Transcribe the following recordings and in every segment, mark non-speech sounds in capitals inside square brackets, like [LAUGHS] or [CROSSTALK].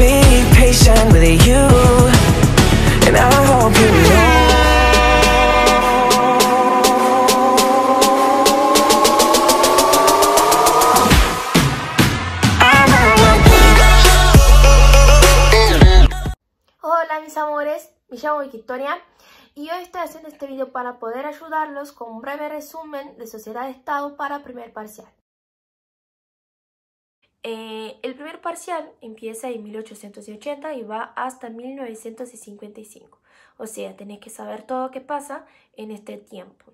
be patient with Hola mis amores, me llamo Victoria y hoy estoy haciendo este video para poder ayudarlos con un breve resumen de Sociedad de Estado para primer parcial. Eh, el primer parcial empieza en 1880 y va hasta 1955. O sea, tenés que saber todo lo que pasa en este tiempo.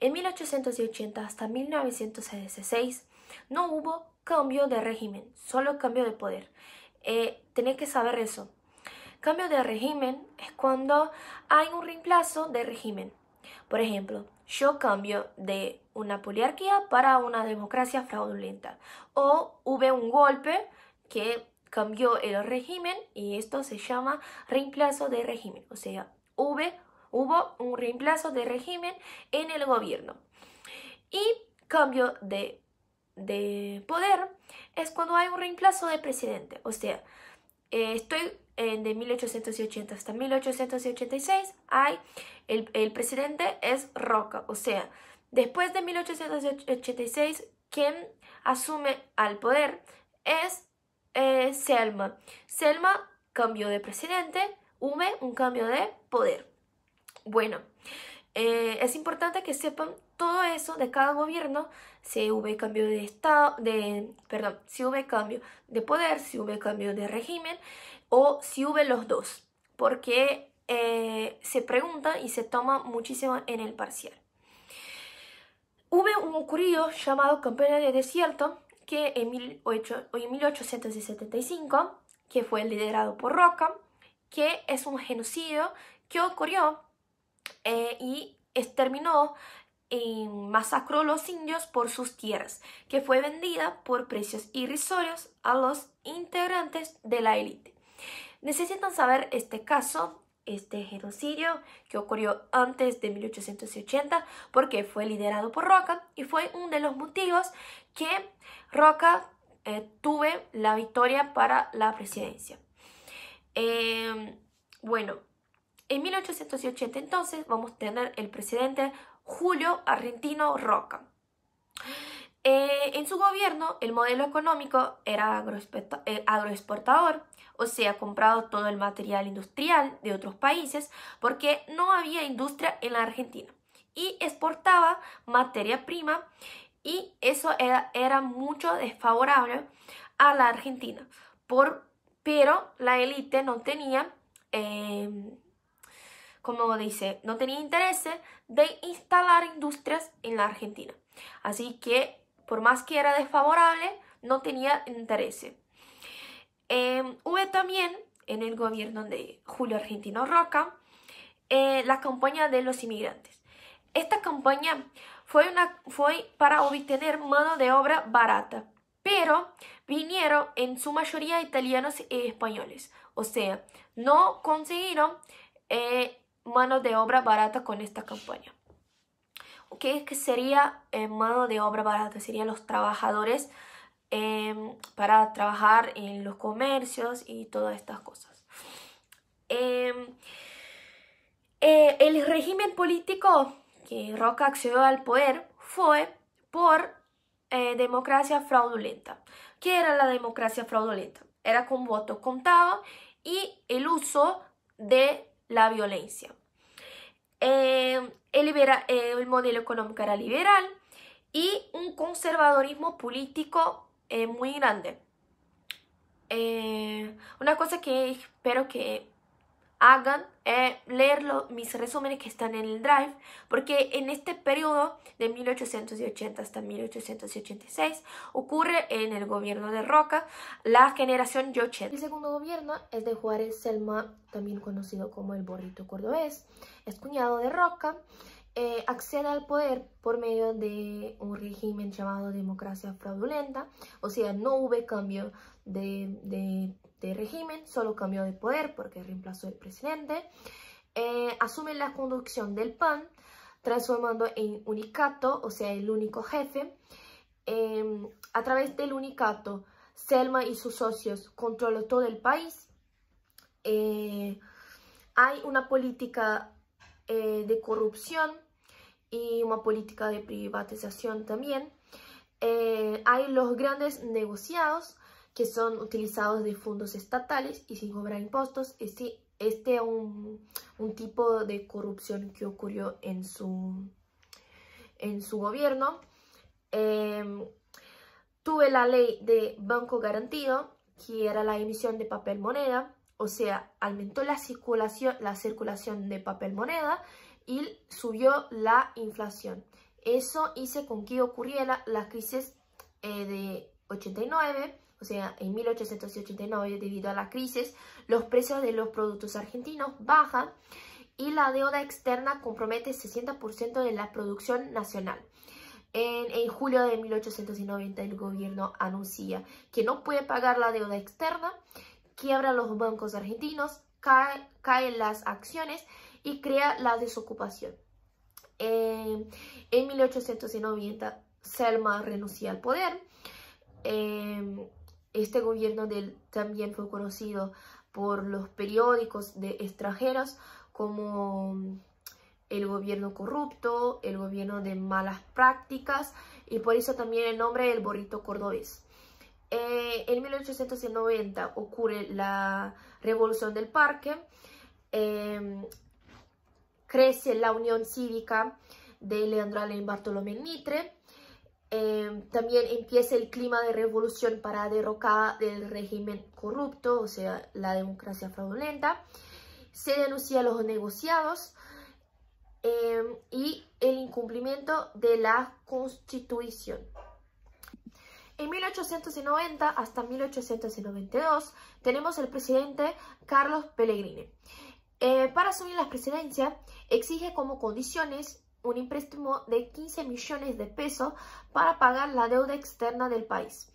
En 1880 hasta 1916 no hubo cambio de régimen, solo cambio de poder. Eh, tenés que saber eso. Cambio de régimen es cuando hay un reemplazo de régimen. Por ejemplo, yo cambio de una poliarquía para una democracia fraudulenta. O hubo un golpe que cambió el régimen y esto se llama reemplazo de régimen. O sea, hubo, un reemplazo de régimen en el gobierno. Y cambio de, de poder es cuando hay un reemplazo de presidente. O sea, eh, estoy de 1880 hasta 1886 hay el, presidente es Roca, o sea, después de 1886 quien asume al poder es eh, Selma. Selma cambió de presidente, hubo un cambio de poder. Bueno, eh, es importante que sepan todo eso de cada gobierno, si hubo cambio de estado, de, perdón, si hubo cambio de poder, si hubo cambio de régimen, o si hubo los dos, porque eh, se pregunta y se toma muchísimo en el parcial. Hubo un ocurrido llamado campaña de Desierto que en, en 1875, que fue liderado por Roca, que es un genocidio que ocurrió eh, y exterminó y masacró a los indios por sus tierras, que fue vendida por precios irrisorios a los integrantes de la élite. Necesitan saber este caso, este genocidio que ocurrió antes de 1880 porque fue liderado por Roca y fue uno de los motivos que Roca eh, tuve la victoria para la presidencia. Em, bueno, en 1880 entonces vamos a tener el presidente Julio Argentino Roca. Eh, en su gobierno el modelo económico era eh, agroexportador se ha comprado todo el material industrial de otros países porque no había industria en la Argentina y exportaba materia prima y eso era, mucho desfavorable a la Argentina. Por, pero la élite no tenía, em, como dice, no tenía interés de instalar industrias en la Argentina. Así que, por más que era desfavorable, no tenía interés. Em, hubo también en el gobierno de Julio Argentino Roca eh, la campaña de los inmigrantes. Esta campaña fue, una, fue para obtener mano de obra barata, pero vinieron en su mayoría italianos y españoles. O sea, no consiguieron eh, mano de obra barata con esta campaña. ¿Qué sería eh, mano de obra barata? Serían los trabajadores Em, para trabajar en los comercios y todas estas cosas. Em, eh, el régimen político que Roca accedió al poder fue por eh, democracia fraudulenta. ¿Qué era la democracia fraudulenta? Era con votos contados y el uso de la violencia. Em, el, el modelo económico era liberal y un conservadorismo político eh, muy grande. Eh, una cosa que espero que hagan es leer mis resúmenes que están en el drive, porque en este periodo de 1880 hasta 1886 ocurre en el gobierno de Roca la generación yochet El segundo gobierno es de Juárez Selma, también conocido como el Borrito Cordobés, es cuñado de Roca eh, accede al poder por medio de un régimen llamado democracia fraudulenta, o sea, no hubo cambio de, de, régimen, solo cambio de poder porque reemplazó al presidente, eh, asume la conducción del PAN, transformando en unicato, o sea, el único jefe. Em, a través del unicato, Selma y sus socios controlan todo el país. Eh, hay una política eh, de corrupción y una política de privatización también. Eh, hay los grandes negociados que son utilizados de fondos estatales y sin cobrar impuestos. Este, este es un, tipo de corrupción que ocurrió en su, en su gobierno. Em, tuve la ley de banco garantido, que era la emisión de papel moneda o sea, aumentó la circulación, la circulación de papel moneda y subió la inflación. Eso hizo con que ocurriera la crisis eh, de 89, o sea, en 1889 debido a la crisis, los precios de los productos argentinos bajan y la deuda externa compromete 60% de la producción nacional. En, en, julio de 1890 el gobierno anuncia que no puede pagar la deuda externa quiebra los bancos argentinos, caen las acciones y crea la desocupación. Eh, en 1890 Selma renuncia al poder. Eh, este gobierno también fue conocido por los periódicos de extranjeros como mm, el gobierno corrupto, el gobierno de malas prácticas y por eso también el nombre del borrito cordobés. Eh, en 1890 ocurre la Revolución del Parque, em, crece la Unión Cívica de Leandro Alem Bartolomé Mitre, em, también empieza el clima de revolución para derrocar del régimen corrupto, o sea, la democracia fraudulenta, se denuncian los negociados em, y el incumplimiento de la Constitución. En 1890 hasta 1892 tenemos el presidente Carlos Pellegrini. Eh, para asumir la presidencia exige como condiciones un empréstimo de 15 millones de pesos para pagar la deuda externa del país.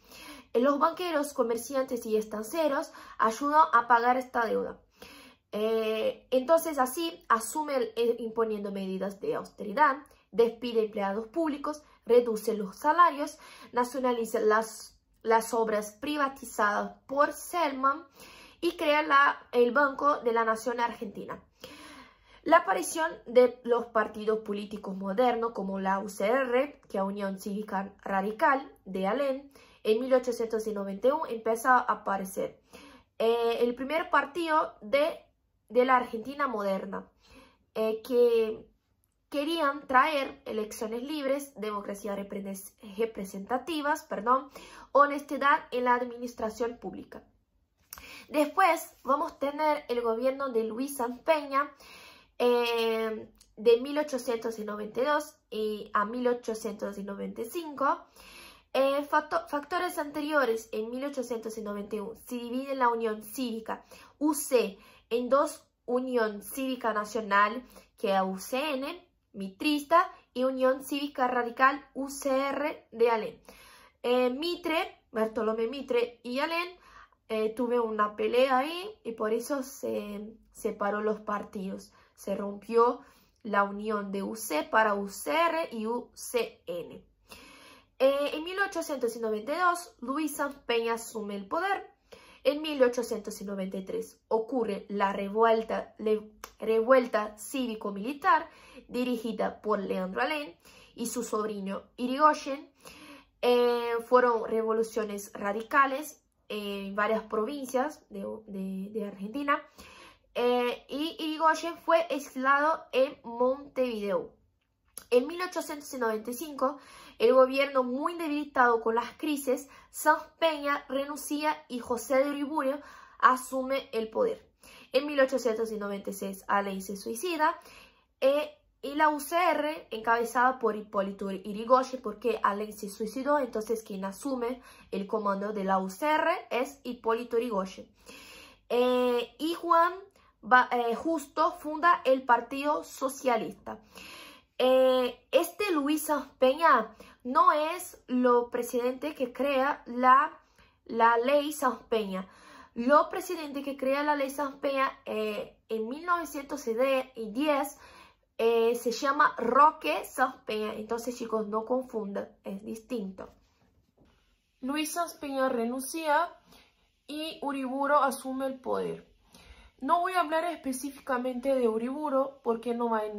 Eh, los banqueros, comerciantes y estanceros ayudan a pagar esta deuda. Eh, entonces así asume imponiendo medidas de austeridad, despide empleados públicos, reduce los salarios, nacionaliza las, las obras privatizadas por Selman y crea el Banco de la Nación Argentina. La aparición de los partidos políticos modernos como la UCR, que es Unión Cívica Radical de Alén, en 1891 empieza a aparecer. Eh, el primer partido de, de la Argentina moderna, eh, que querían traer elecciones libres, democracia representativas, perdón, honestidad en la administración pública. Después vamos a tener el gobierno de Luis Peña eh, de 1892 a 1895. Eh, factores anteriores en 1891 se divide la Unión Cívica UC en dos Unión Cívica Nacional, que es UCN, mitrista y Unión Cívica Radical UCR de Alén. Mitre, Bartolomé Mitre y Alén eh, tuve una pelea ahí y por eso se separó los partidos. Se rompió la unión de UC para UCR y UCN. Eh, en 1892, Luis San Peña asume el poder en 1893 ocurre la revuelta, revuelta cívico-militar dirigida por Leandro Alén y su sobrino Irigoyen. Eh, fueron revoluciones radicales en varias provincias de, Argentina eh, y Irigoyen fue aislado en Montevideo. En 1895 el gobierno muy debilitado con las crisis, Sanz Peña renuncia y José de Uriburio asume el poder. En 1896 Aley se suicida eh, y la UCR encabezada por Hipólito Irigoyen porque Aley se suicidó, entonces quien asume el comando de la UCR es Hipólito Irigoyen. Eh, y Juan eh, Justo funda el Partido Socialista. Eh, este este Luisa Peña no es lo presidente que crea la, ley San Peña. Lo presidente que crea la ley San Peña eh, en 1910 eh, se llama Roque San Peña. Entonces, chicos, no confundan, es distinto. Luis San Peña renuncia y Uriburo asume el poder. No voy a hablar específicamente de Uriburo porque no hay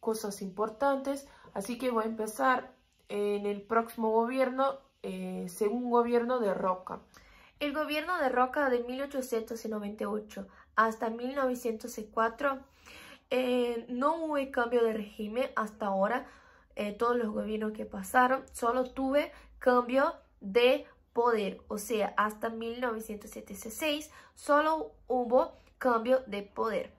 cosas importantes, así que voy a empezar en el próximo gobierno, eh, según gobierno de Roca. El gobierno de Roca de 1898 hasta 1904 eh, no hubo cambio de régimen hasta ahora, eh, todos los gobiernos que pasaron, solo tuve cambio de poder, o sea, hasta 1976 solo hubo cambio de poder.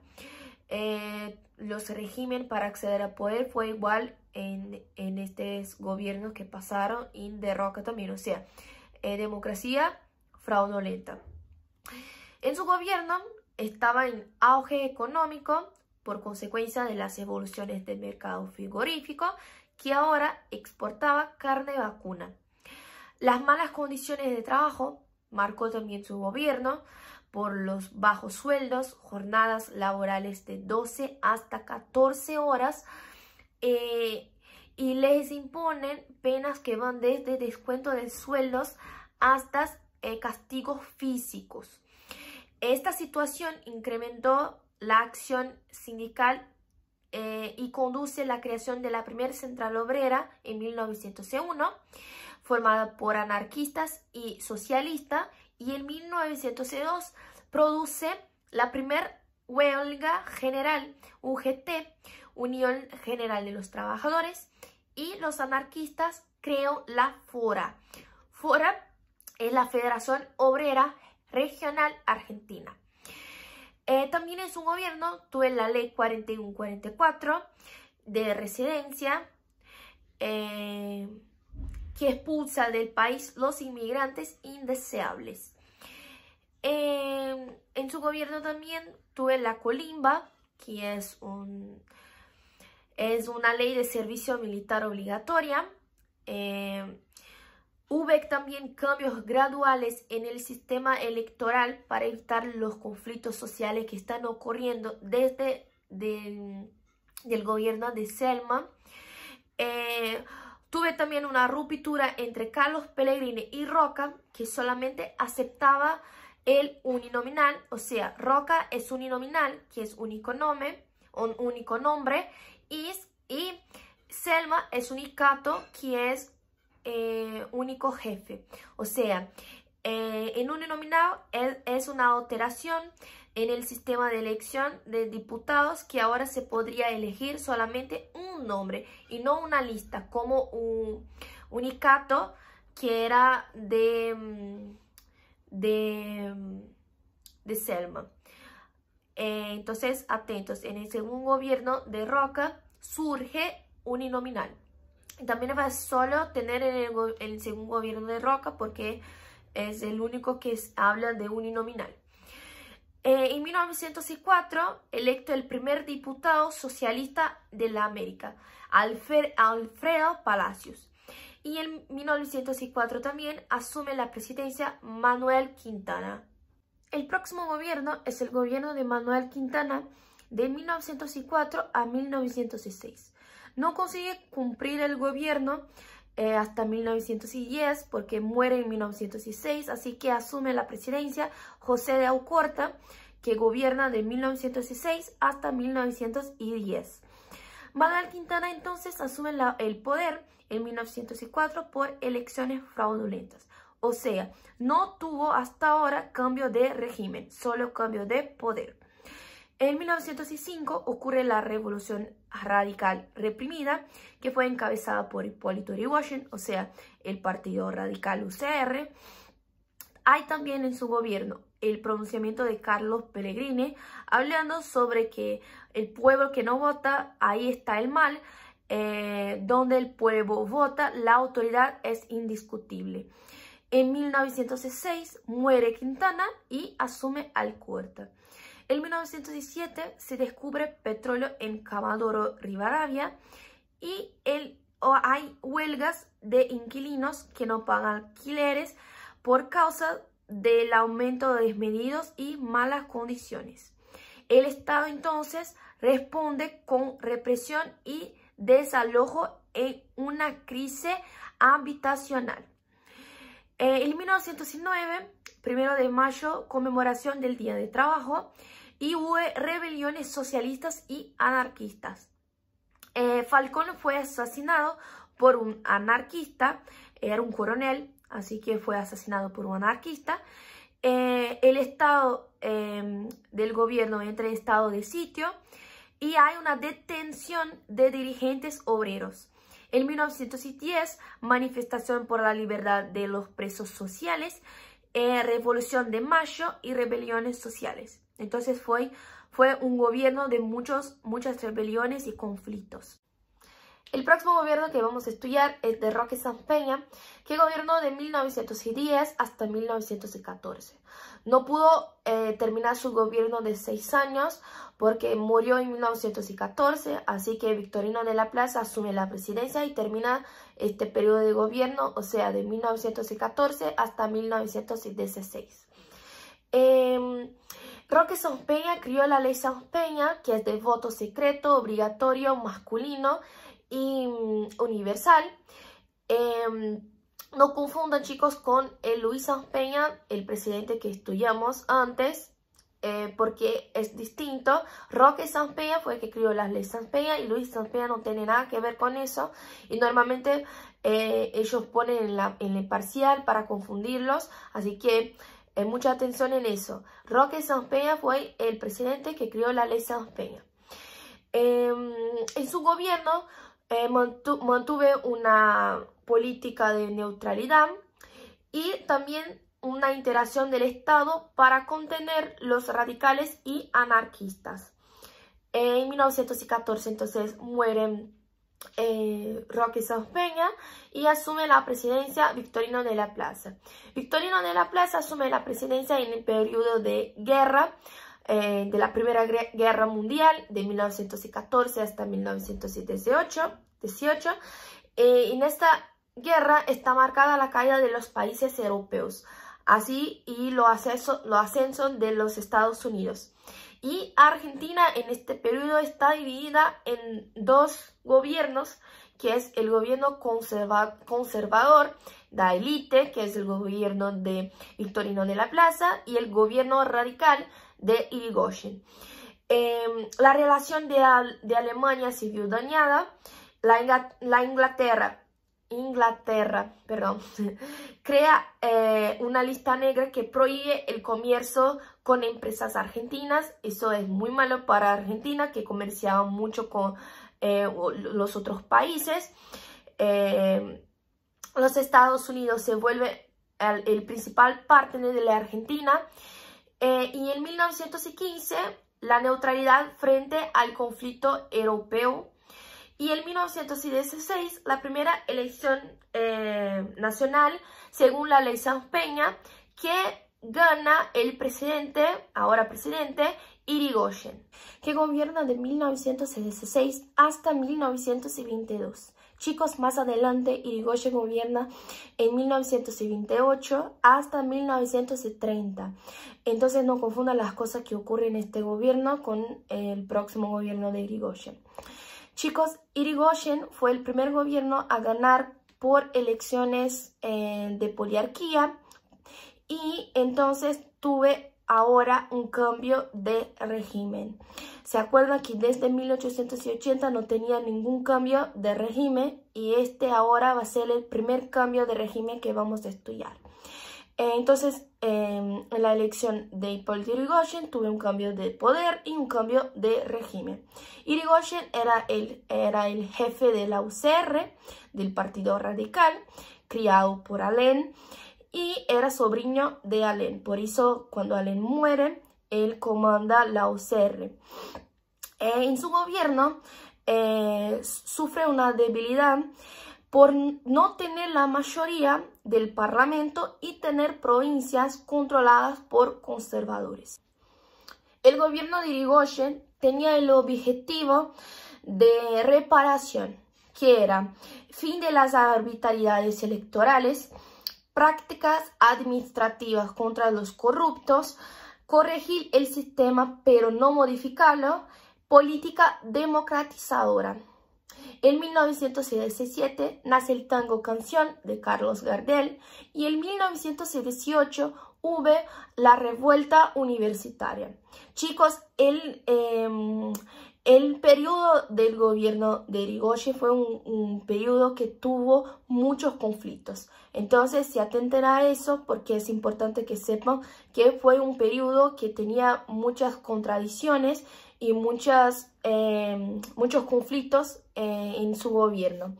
Eh, los regímenes para acceder a poder fue igual en, en estos gobiernos que pasaron y derroca también, o sea, eh, democracia fraudulenta. En su gobierno estaba en auge económico por consecuencia de las evoluciones del mercado frigorífico que ahora exportaba carne vacuna. Las malas condiciones de trabajo marcó también su gobierno, por los bajos sueldos, jornadas laborales de 12 hasta 14 horas eh, y les imponen penas que van desde descuento de sueldos hasta eh, castigos físicos. Esta situación incrementó la acción sindical eh, y conduce la creación de la primera central obrera en 1901, formada por anarquistas y socialistas y en 1902 produce la primera huelga general, UGT, Unión General de los Trabajadores, y los anarquistas creó la FORA. FORA es la Federación Obrera Regional Argentina. Eh, también es un gobierno tuve la ley 4144 de residencia. Eh, que expulsa del país los inmigrantes indeseables. Eh, en su gobierno también tuve la colimba, que es, un, es una ley de servicio militar obligatoria. Eh, hubo también cambios graduales en el sistema electoral para evitar los conflictos sociales que están ocurriendo desde el gobierno de Selma. Eh, Tuve también una ruptura entre Carlos Pellegrini y Roca, que solamente aceptaba el uninominal, o sea, Roca es uninominal, que es único nombre, un único nombre, y, y Selma es unicato, que es eh, único jefe. O sea, eh, en un denominado es, una alteración en el sistema de elección de diputados que ahora se podría elegir solamente un nombre y no una lista como un unicato que era de mm, de, mm, de Selma eh, entonces atentos en el segundo gobierno de Roca surge uninominal también va solo tener el, en el segundo gobierno de Roca porque es el único que habla de uninominal. Eh, en 1904, electo el primer diputado socialista de la América, Alfredo Palacios. Y en 1904 también asume la presidencia Manuel Quintana. El próximo gobierno es el gobierno de Manuel Quintana de 1904 a 1906. No consigue cumplir el gobierno eh, hasta 1910 porque muere en 1906, así que asume la presidencia José de Aucorta, que gobierna de 1906 hasta 1910. Manuel Quintana entonces asume el poder en 1904 por elecciones fraudulentas. O sea, no tuvo hasta ahora cambio de régimen, solo cambio de poder. En 1905 ocurre la Revolución radical reprimida, que fue encabezada por Hipólito Washington, o sea, el Partido Radical UCR. Hay también en su gobierno el pronunciamiento de Carlos Pellegrini, hablando sobre que el pueblo que no vota, ahí está el mal, eh, donde el pueblo vota, la autoridad es indiscutible. En 1906 muere Quintana y asume Alcorta. En 1917 se descubre petróleo en Camadoro Rivadavia y hay huelgas de inquilinos que no pagan alquileres por causa del aumento de desmedidos y malas condiciones. El Estado entonces responde con represión y desalojo en una crisis habitacional. Eh, en 1909, primero de mayo, conmemoración del Día de Trabajo, y hubo rebeliones socialistas y anarquistas. Eh, Falcón fue asesinado por un anarquista, eh, era un coronel, así que fue asesinado por un anarquista. el estado em, del gobierno entra en estado de sitio y hay una detención de dirigentes obreros. En 1910, manifestación por la libertad de los presos sociales, eh, revolución de mayo y rebeliones sociales. Entonces fue, fue un gobierno de muchos, muchas rebeliones y conflictos. El próximo gobierno que vamos a estudiar es de Roque Peña, que gobernó de 1910 hasta 1914. No pudo eh, terminar su gobierno de seis años porque murió en 1914, así que Victorino de la Plaza asume la presidencia y termina este periodo de gobierno, o sea, de 1914 hasta 1916. Eh, em, Roque Peña crió la ley Peña, que es de voto secreto, obligatorio, masculino, y mm, Universal. Em, no confundan chicos con el Luis Peña, el presidente que estudiamos antes, eh, porque es distinto. Roque San Peña fue el que Crió la ley San Peña y Luis San Peña no tiene nada que ver con eso. Y normalmente eh, ellos ponen en, la, en el parcial para confundirlos, así que eh, mucha atención en eso. Roque San Peña fue el presidente que crió la ley San Peña. Em, en su gobierno eh, mantuve una política de neutralidad y también una interacción del Estado para contener los radicales y anarquistas. En 1914 entonces muere eh, Roque Sanz Peña y asume la presidencia Victorino de la Plaza. Victorino de la Plaza asume la presidencia en el periodo de guerra eh, de la Primera Guerra Mundial de 1914 hasta 1918. 18, eh, en esta guerra está marcada la caída de los países europeos, así y lo ascenso, lo ascenso de los Estados Unidos. Y Argentina en este periodo está dividida en dos gobiernos, que es el gobierno conservador, la élite, que es el gobierno de Victorino de la Plaza, y el gobierno radical de Irigoyen. Em, la relación de, de, Alemania se vio dañada, la, Inglaterra, Inglaterra perdón, [LAUGHS] crea eh, una lista negra que prohíbe el comercio con empresas argentinas. Eso es muy malo para Argentina, que comerciaba mucho con eh, los otros países. Em, los Estados Unidos se vuelve el, el principal partner de la Argentina eh, y en 1915 la neutralidad frente al conflicto europeo. Y en 1916 la primera elección eh, nacional según la ley San Peña que gana el presidente, ahora presidente, Irigoyen, que gobierna de 1916 hasta 1922. Chicos, más adelante Irigoyen gobierna en 1928 hasta 1930. Entonces no confundan las cosas que ocurren en este gobierno con el próximo gobierno de Irigoyen. Chicos, Irigoyen fue el primer gobierno a ganar por elecciones eh, de poliarquía y entonces tuve ahora un cambio de régimen. ¿Se acuerdan que desde 1880 no tenía ningún cambio de régimen? Y este ahora va a ser el primer cambio de régimen que vamos a estudiar. Eh, entonces, em, en la elección de Hipólito Yrigoyen tuve un cambio de poder y un cambio de régimen. Yrigoyen era el, era el jefe de la UCR, del Partido Radical, criado por Alén y era sobrino de Allen. Por eso, cuando Allen muere, él comanda la UCR. Eh, en su gobierno eh, sufre una debilidad por no tener la mayoría del parlamento y tener provincias controladas por conservadores. El gobierno de Irigoyen tenía el objetivo de reparación, que era fin de las arbitrariedades electorales, prácticas administrativas contra los corruptos, corregir el sistema pero no modificarlo, política democratizadora. En 1917 nace el tango Canción de Carlos Gardel y en 1918 hubo la revuelta universitaria. Chicos, el, em, periodo del gobierno de Rigoche fue un periodo que tuvo muchos conflictos, entonces se atenten a eso porque es importante que sepan que fue un periodo que tenía muchas contradicciones y muchas, em, muchos conflictos eh, en su gobierno.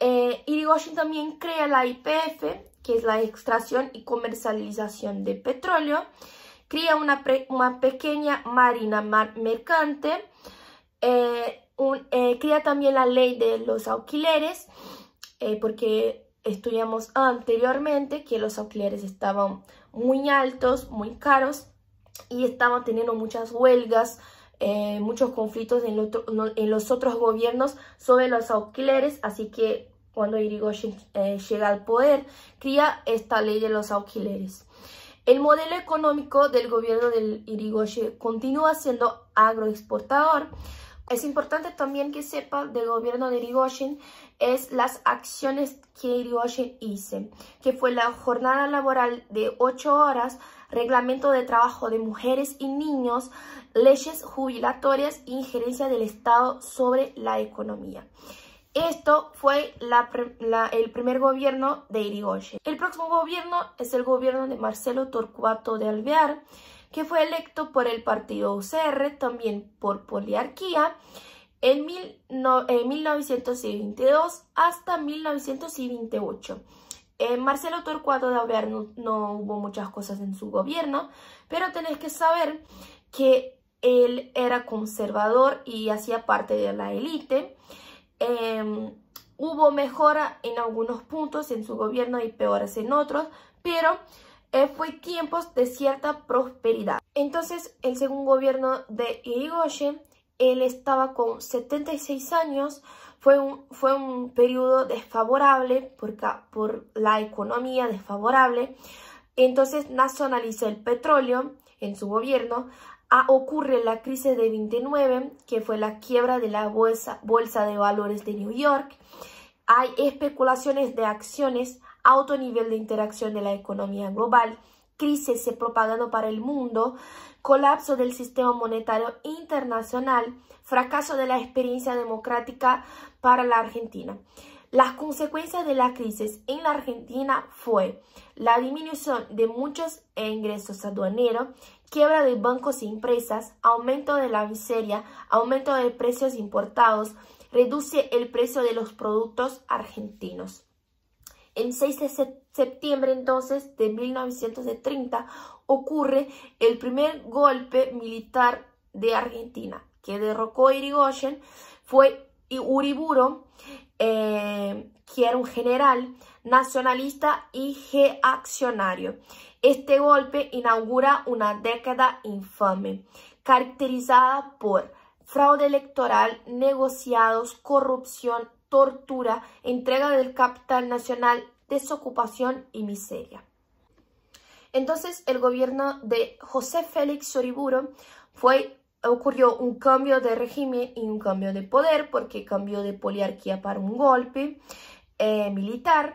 Eh, Irigoyen también crea la IPF, que es la extracción y comercialización de petróleo, crea una, pequeña marina mercante, eh, eh, crea también la ley de los alquileres, porque estudiamos anteriormente que los alquileres estaban muy altos, muy caros y estaban teniendo muchas huelgas, eh, muchos conflictos en, los otros gobiernos sobre los alquileres. así que cuando Irigoyen eh, llega al poder, cría esta ley de los alquileres. El modelo económico del gobierno del Irigoyen continúa siendo agroexportador, es importante también que sepa del gobierno de Irigoyen es las acciones que Irigoyen hizo, que fue la jornada laboral de ocho horas, reglamento de trabajo de mujeres y niños, leyes jubilatorias e injerencia del Estado sobre la economía. Esto fue el primer gobierno de Irigoyen. El próximo gobierno es el gobierno de Marcelo Torcuato de Alvear, que fue electo por el partido UCR, también por poliarquía, en, 1922 hasta 1928. Eh, Marcelo Torcuato de Averno no, hubo muchas cosas en su gobierno, pero tenés que saber que él era conservador y hacía parte de la élite. Em, hubo mejora en algunos puntos en su gobierno y peores en otros, pero eh, fue tiempos de cierta prosperidad. Entonces, el segundo gobierno de Irigoyen, él estaba con 76 años, fue un, fue un periodo desfavorable por, la economía desfavorable, entonces nacionaliza el petróleo en su gobierno, A ah, ocurre la crisis de 29, que fue la quiebra de la bolsa, bolsa de valores de New York. Hay especulaciones de acciones, alto nivel de interacción de la economía global, crisis se propagando para el mundo, colapso del sistema monetario internacional, fracaso de la experiencia democrática para la Argentina. Las consecuencias de la crisis en la Argentina fue la disminución de muchos ingresos aduaneros, quiebra de bancos y e empresas, aumento de la miseria, aumento de precios importados, reduce el precio de los productos argentinos. En 6 de septiembre entonces de 1930 ocurre el primer golpe militar de Argentina, que derrocó a Irigoyen, fue Uriburo, eh, que era un general nacionalista y reaccionario. Este golpe inaugura una década infame, caracterizada por fraude electoral, negociados, corrupción, tortura, entrega del capital nacional, desocupación y miseria. Entonces el gobierno de José Félix Soriburo fue, ocurrió un cambio de régimen y un cambio de poder porque cambió de poliarquía para un golpe eh, militar.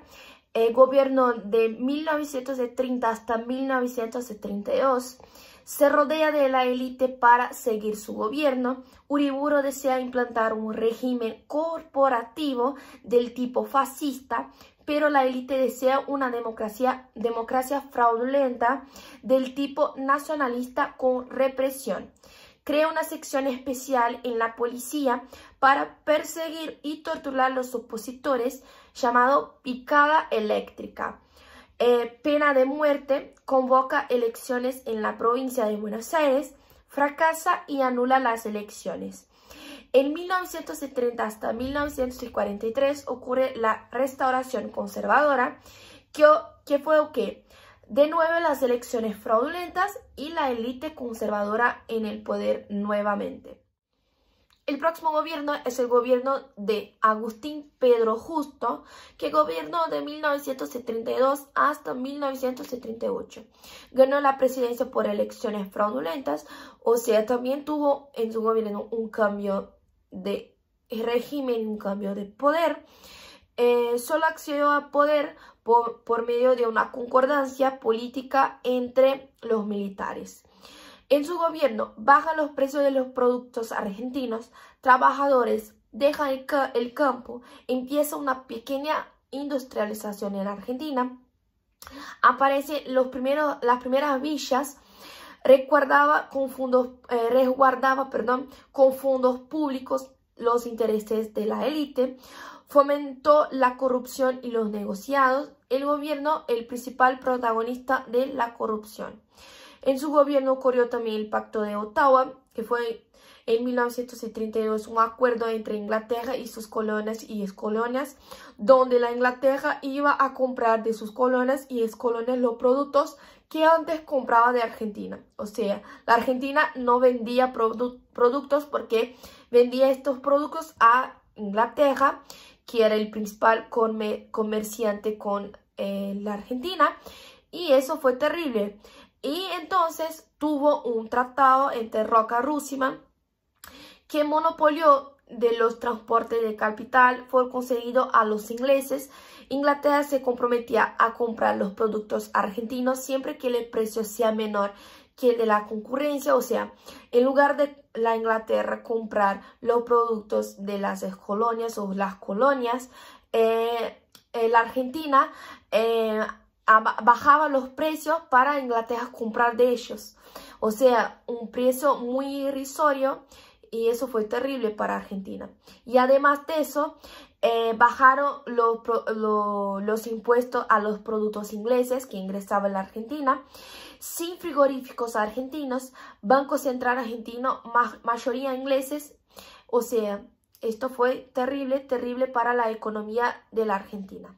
El gobierno de 1930 hasta 1932 se rodea de la élite para seguir su gobierno. Uriburo desea implantar un régimen corporativo del tipo fascista, pero la élite desea una democracia, democracia fraudulenta del tipo nacionalista con represión crea una sección especial en la policía para perseguir y torturar a los opositores llamado picada eléctrica. Eh, pena de muerte convoca elecciones en la provincia de Buenos Aires, fracasa y anula las elecciones. En 1930 hasta 1943 ocurre la restauración conservadora, que, fue que de nuevo las elecciones fraudulentas y la élite conservadora en el poder nuevamente. El próximo gobierno es el gobierno de Agustín Pedro Justo, que gobernó de 1972 hasta 1938. Ganó la presidencia por elecciones fraudulentas, o sea, también tuvo en su gobierno un cambio de régimen, un cambio de poder. Eh, solo accedió a poder por medio de una concordancia política entre los militares. En su gobierno bajan los precios de los productos argentinos, trabajadores dejan el, campo, empieza una pequeña industrialización en Argentina, aparecen los primeros, las primeras villas resguardaba eh, resguardaba perdón, con fondos públicos los intereses de la élite, fomentó la corrupción y los negociados, el gobierno el principal protagonista de la corrupción. En su gobierno ocurrió también el Pacto de Ottawa, que fue en 1932 un acuerdo entre Inglaterra y sus colonias y excolonias, donde la Inglaterra iba a comprar de sus colonias y excolonias los productos que antes compraba de Argentina. O sea, la Argentina no vendía productos porque vendía estos productos a Inglaterra, que era el principal comerciante con eh, la Argentina. Y eso fue terrible. Y entonces tuvo un tratado entre Roca Rusiman que monopolió de los transportes de capital fue concedido a los ingleses. Inglaterra se comprometía a comprar los productos argentinos siempre que el precio sea menor que el de la concurrencia, o sea, en lugar de la Inglaterra comprar los productos de las colonias o las colonias, eh, eh, la Argentina eh, bajaba los precios para Inglaterra comprar de ellos. O sea, un precio muy irrisorio y eso fue terrible para Argentina. Y además de eso, eh, bajaron los, impuestos a los productos ingleses que ingresaban a la Argentina. Sin frigoríficos argentinos, Banco Central Argentino, mayoría ingleses. O sea, esto fue terrible, terrible para la economía de la Argentina.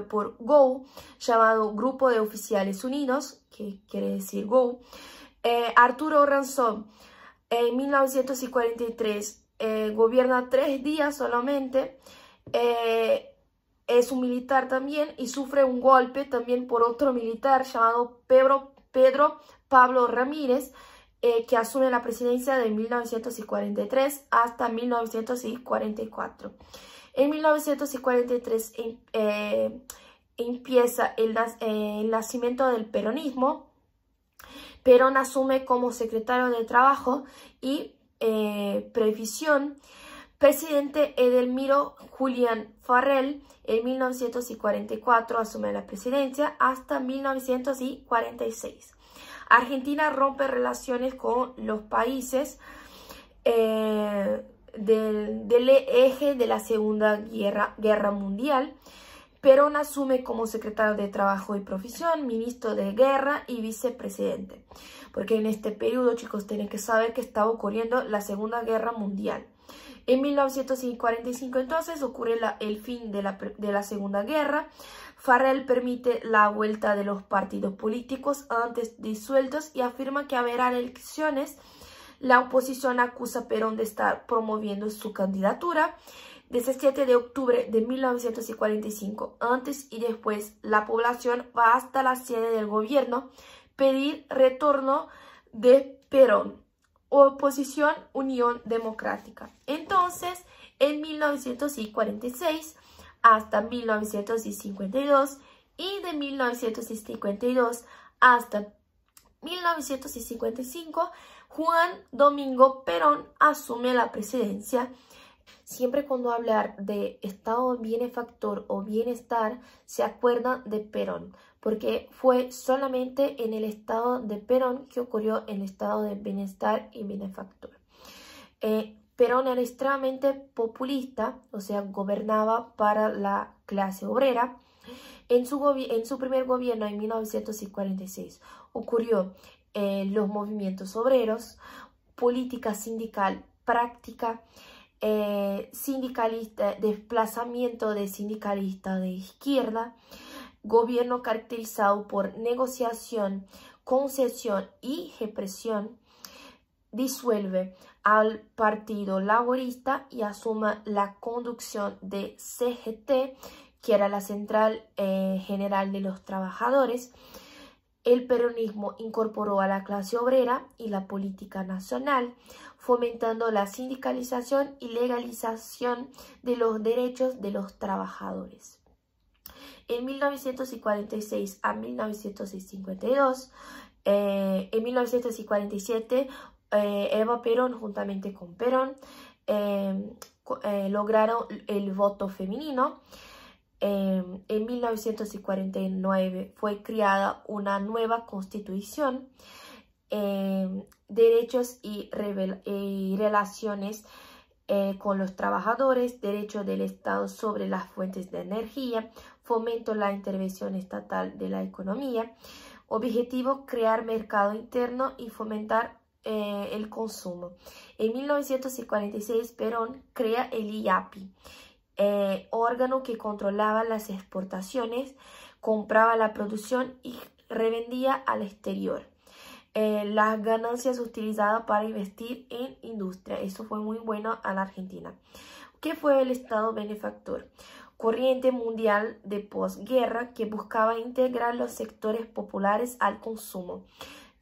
por GO, llamado Grupo de Oficiales Unidos, que quiere decir GO. Eh, Arturo Ranzón, en 1943, eh, gobierna tres días solamente, eh, es un militar también y sufre un golpe también por otro militar llamado Pedro, Pedro Pablo Ramírez, que asume la presidencia de 1943 hasta 1944. En 1943 em, eh, empieza el, nacimiento del peronismo. Perón asume como secretario de Trabajo y eh, Previsión, presidente Edelmiro Julián Farrell en 1944 asume la presidencia hasta 1946. Argentina rompe relaciones con los países eh, del, eje de la Segunda Guerra, Mundial. Perón asume como secretario de Trabajo y Profesión, ministro de Guerra y vicepresidente. Porque en este periodo, chicos, tienen que saber que estaba ocurriendo la Segunda Guerra Mundial. En 1945 entonces ocurre el fin de la, de la, Segunda Guerra. Farrell permite la vuelta de los partidos políticos antes disueltos y afirma que habrá elecciones la oposición acusa a Perón de estar promoviendo su candidatura. Desde 7 de octubre de 1945, antes y después, la población va hasta la sede del gobierno pedir retorno de Perón. Oposición Unión Democrática. Entonces, en 1946 hasta 1952 y de 1952 hasta 1955 Juan Domingo Perón asume la presidencia. Siempre cuando hablar de estado benefactor o bienestar, se acuerda de Perón, porque fue solamente en el estado de Perón que ocurrió el estado de bienestar y benefactor. Eh, Perón era extremadamente populista, o sea, gobernaba para la clase obrera. En su, en su primer gobierno, en 1946, ocurrió eh, los movimientos obreros, política sindical práctica, eh, sindicalista, desplazamiento de sindicalista de izquierda, gobierno caracterizado por negociación, concesión y represión, disuelve al Partido Laborista y asuma la conducción de CGT, que era la Central eh, General de los Trabajadores, el peronismo incorporó a la clase obrera y la política nacional, fomentando la sindicalización y legalización de los derechos de los trabajadores. En 1946 a 1952, eh, en 1947, eh, Eva Perón, juntamente con Perón, eh, lograron el voto femenino. Em, en 1949 fue creada una nueva constitución, em, derechos y, relaciones eh, con los trabajadores, derechos del Estado sobre las fuentes de energía, fomento la intervención estatal de la economía, objetivo crear mercado interno y fomentar eh, el consumo. En 1946 Perón crea el IAPI eh, órgano que controlaba las exportaciones, compraba la producción y revendía al exterior. Eh, las ganancias utilizadas para investir en industria. Eso fue muy bueno a la Argentina. ¿Qué fue el Estado benefactor? Corriente mundial de posguerra que buscaba integrar los sectores populares al consumo,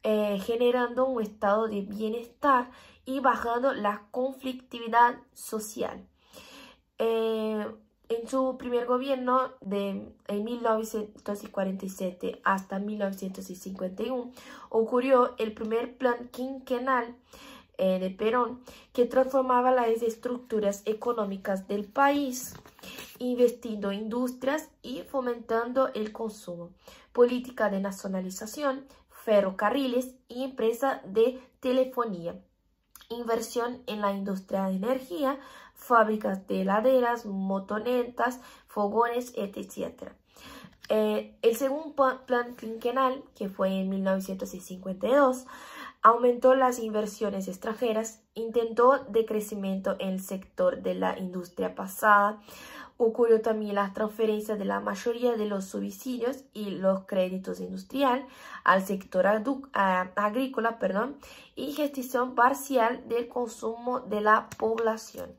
eh, generando un estado de bienestar y bajando la conflictividad social. Eh, en su primer gobierno de 1947 hasta 1951 ocurrió el primer plan quinquenal eh, de Perón que transformaba las estructuras económicas del país investiendo industrias y fomentando el consumo, política de nacionalización, ferrocarriles y empresa de telefonía inversión en la industria de energía, fábricas de heladeras, motonetas, fogones, etc. Eh, el segundo plan quinquenal, que fue en 1952, aumentó las inversiones extranjeras, intentó decrecimiento en el sector de la industria pasada, ocurrió también la transferencia de la mayoría de los subsidios y los créditos industrial al sector agrícola perdón, y gestión parcial del consumo de la población.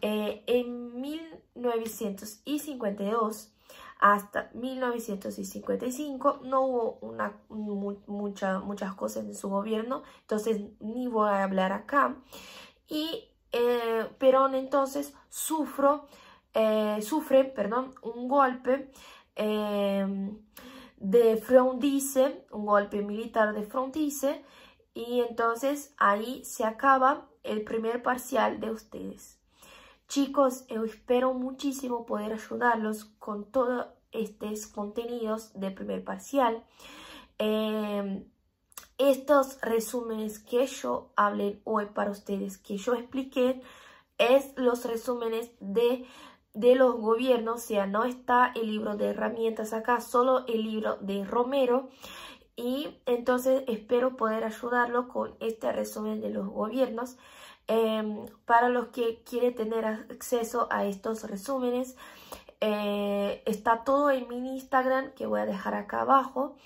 Eh, en 1952 hasta 1955 no hubo una, muchas cosas en su gobierno, entonces ni voy a hablar acá. Y eh, entonces sufro eh, sufre perdón, un golpe eh, de frontice, un golpe militar de frontice y entonces ahí se acaba el primer parcial de ustedes. Chicos, yo espero muchísimo poder ayudarlos con todos estos contenidos de primer parcial. Eh, estos resúmenes que yo hablé hoy para ustedes, que yo expliqué, es los resúmenes de de los gobiernos, o sea, no está el libro de herramientas acá, solo el libro de Romero. Y entonces espero poder ayudarlo con este resumen de los gobiernos. Em, para los que quieren tener acceso a estos resúmenes, eh, está todo en mi Instagram que voy a dejar acá abajo.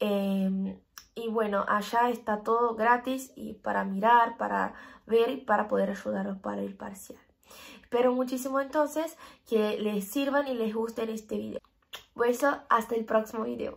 Em, y bueno, allá está todo gratis y para mirar, para ver y para poder ayudarlos para el parcial. Espero muchísimo entonces que les sirvan y les guste este video. Beso, hasta el próximo video.